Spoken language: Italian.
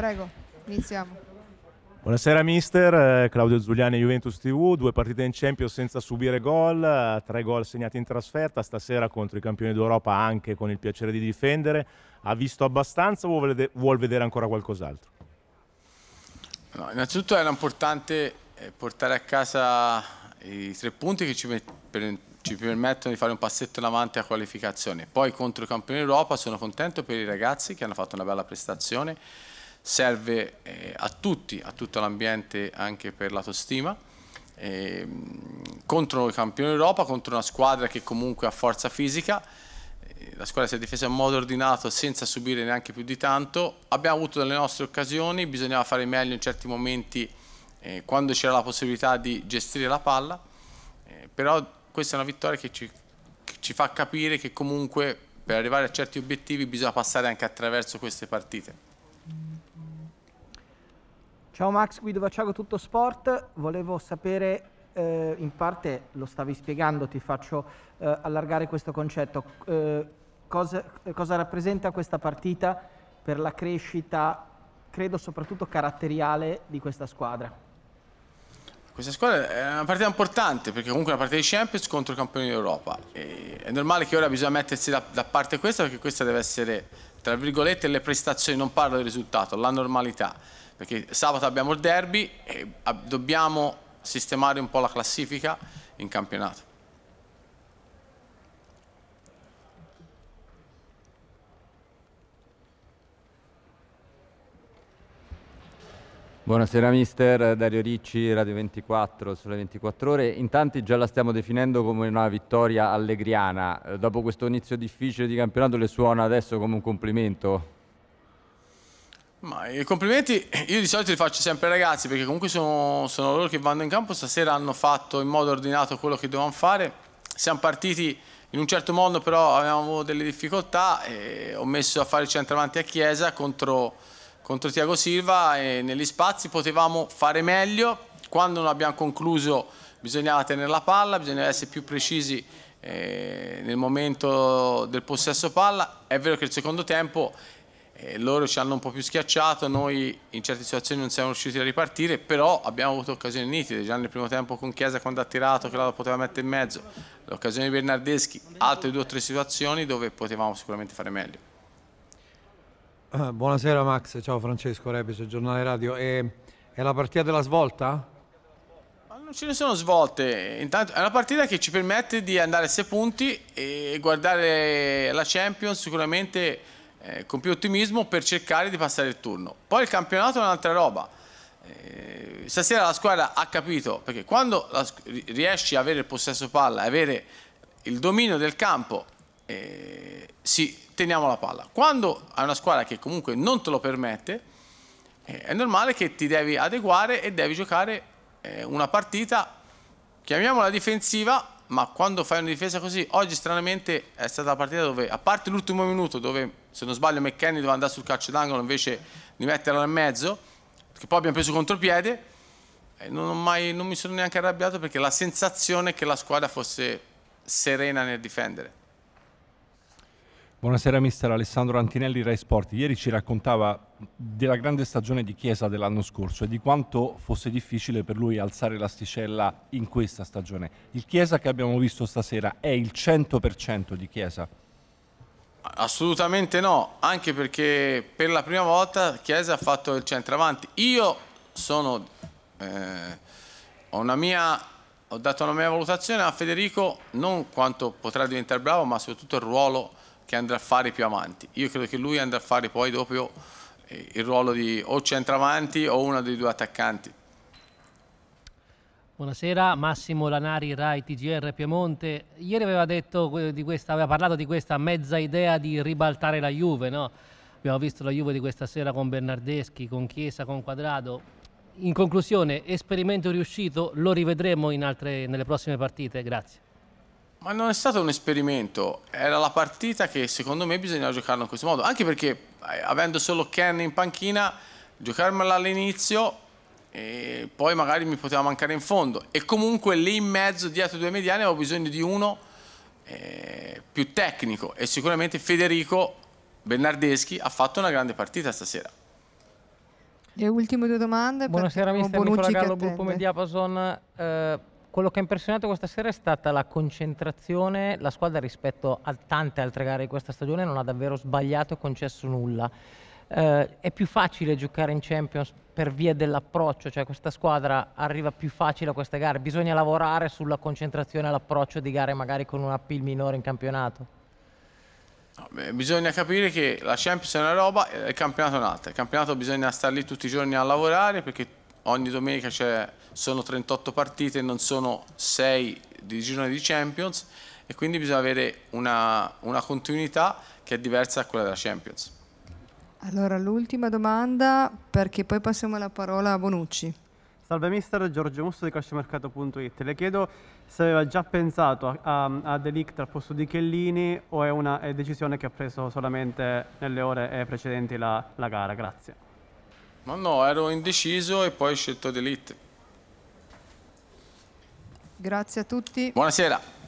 Prego, iniziamo. Buonasera mister, eh, Claudio Zuliani, Juventus TV, due partite in Champions senza subire gol, eh, tre gol segnati in trasferta, stasera contro i campioni d'Europa anche con il piacere di difendere, ha visto abbastanza o vuol vedere ancora qualcos'altro? No, innanzitutto era importante eh, portare a casa i tre punti che ci, per, ci permettono di fare un passetto in avanti a qualificazione, poi contro i campioni d'Europa sono contento per i ragazzi che hanno fatto una bella prestazione, serve eh, a tutti, a tutto l'ambiente anche per l'autostima. Eh, contro i campioni d'Europa, contro una squadra che comunque ha forza fisica, eh, la squadra si è difesa in modo ordinato senza subire neanche più di tanto. Abbiamo avuto delle nostre occasioni, bisognava fare meglio in certi momenti eh, quando c'era la possibilità di gestire la palla, eh, però questa è una vittoria che ci, che ci fa capire che comunque per arrivare a certi obiettivi bisogna passare anche attraverso queste partite. Ciao Max, Guido Vacciago, tutto sport. Volevo sapere, eh, in parte lo stavi spiegando, ti faccio eh, allargare questo concetto. Eh, cosa, cosa rappresenta questa partita per la crescita, credo soprattutto caratteriale, di questa squadra? Questa squadra è una partita importante perché comunque è una partita di Champions contro il campione d'Europa. è normale che ora bisogna mettersi da, da parte questa perché questa deve essere tra virgolette le prestazioni, non parlo del risultato, la normalità, perché sabato abbiamo il derby e ah, dobbiamo sistemare un po' la classifica in campionato. Buonasera mister, Dario Ricci, Radio 24 sulle 24 ore. In tanti già la stiamo definendo come una vittoria allegriana. Eh, dopo questo inizio difficile di campionato le suona adesso come un complimento? Ma i complimenti io di solito li faccio sempre ai ragazzi perché comunque sono, sono loro che vanno in campo, stasera hanno fatto in modo ordinato quello che dovevano fare. Siamo partiti in un certo modo però avevamo delle difficoltà e ho messo a fare il centravanti a Chiesa contro contro Tiago Silva e negli spazi potevamo fare meglio, quando non abbiamo concluso bisognava tenere la palla, bisognava essere più precisi eh, nel momento del possesso palla, è vero che il secondo tempo eh, loro ci hanno un po' più schiacciato, noi in certe situazioni non siamo riusciti a ripartire, però abbiamo avuto occasioni nitide, già nel primo tempo con Chiesa quando ha tirato che la poteva mettere in mezzo, l'occasione di Bernardeschi, altre due o tre situazioni dove potevamo sicuramente fare meglio. Eh, buonasera Max, ciao Francesco Rebice, giornale radio. E, è la partita della svolta? Ma non ce ne sono svolte, Intanto è una partita che ci permette di andare a 6 punti e guardare la Champions sicuramente eh, con più ottimismo per cercare di passare il turno. Poi il campionato è un'altra roba. Eh, stasera la squadra ha capito, perché quando la, riesci ad avere il possesso palla, avere il dominio del campo, eh, si teniamo la palla. Quando hai una squadra che comunque non te lo permette, eh, è normale che ti devi adeguare e devi giocare eh, una partita, chiamiamola difensiva, ma quando fai una difesa così, oggi stranamente è stata la partita dove, a parte l'ultimo minuto, dove se non sbaglio McKenny doveva andare sul calcio d'angolo invece di metterla nel mezzo, che poi abbiamo preso contropiede, eh, non, mai, non mi sono neanche arrabbiato perché la sensazione che la squadra fosse serena nel difendere. Buonasera mister Alessandro Antinelli, Rai Sport. Ieri ci raccontava della grande stagione di Chiesa dell'anno scorso e di quanto fosse difficile per lui alzare l'asticella in questa stagione. Il Chiesa che abbiamo visto stasera è il 100% di Chiesa? Assolutamente no, anche perché per la prima volta Chiesa ha fatto il centravanti. Io sono... Eh, ho mia ho dato una mia valutazione a Federico non quanto potrà diventare bravo ma soprattutto il ruolo che andrà a fare più avanti. Io credo che lui andrà a fare poi dopo eh, il ruolo di o centravanti o uno dei due attaccanti. Buonasera, Massimo Lanari, Rai TGR Piemonte. Ieri aveva, detto di questa, aveva parlato di questa mezza idea di ribaltare la Juve, no? Abbiamo visto la Juve di questa sera con Bernardeschi, con Chiesa, con Quadrado. In conclusione, esperimento riuscito, lo rivedremo altre, nelle prossime partite. Grazie. Ma non è stato un esperimento, era la partita che secondo me bisognava giocarla in questo modo, anche perché eh, avendo solo Ken in panchina, giocarmela all'inizio e poi magari mi poteva mancare in fondo e comunque lì in mezzo dietro due mediani avevo bisogno di uno eh, più tecnico e sicuramente Federico Bernardeschi ha fatto una grande partita stasera. Le ultime due domande. Buonasera mister Bonucci Nicola Gallo, gruppo Mediapason. Eh quello che ha impressionato questa sera è stata la concentrazione, la squadra rispetto a tante altre gare di questa stagione non ha davvero sbagliato e concesso nulla. Eh, è più facile giocare in Champions per via dell'approccio, cioè questa squadra arriva più facile a queste gare, bisogna lavorare sulla concentrazione e l'approccio di gare magari con un appeal minore in campionato. Beh, bisogna capire che la Champions è una roba e il campionato è un'altra. Il campionato bisogna stare lì tutti i giorni a lavorare perché ogni domenica sono 38 partite, non sono 6 di girone di Champions e quindi bisogna avere una, una continuità che è diversa da quella della Champions. Allora, l'ultima domanda, perché poi passiamo la parola a Bonucci. Salve mister, Giorgio Musso di calciomercato.it. Le chiedo se aveva già pensato a, a, a Delict al posto di Chellini o è una è decisione che ha preso solamente nelle ore eh, precedenti la, la gara. Grazie. Ma no, ero indeciso e poi ho scelto Delete. Grazie a tutti. Buonasera.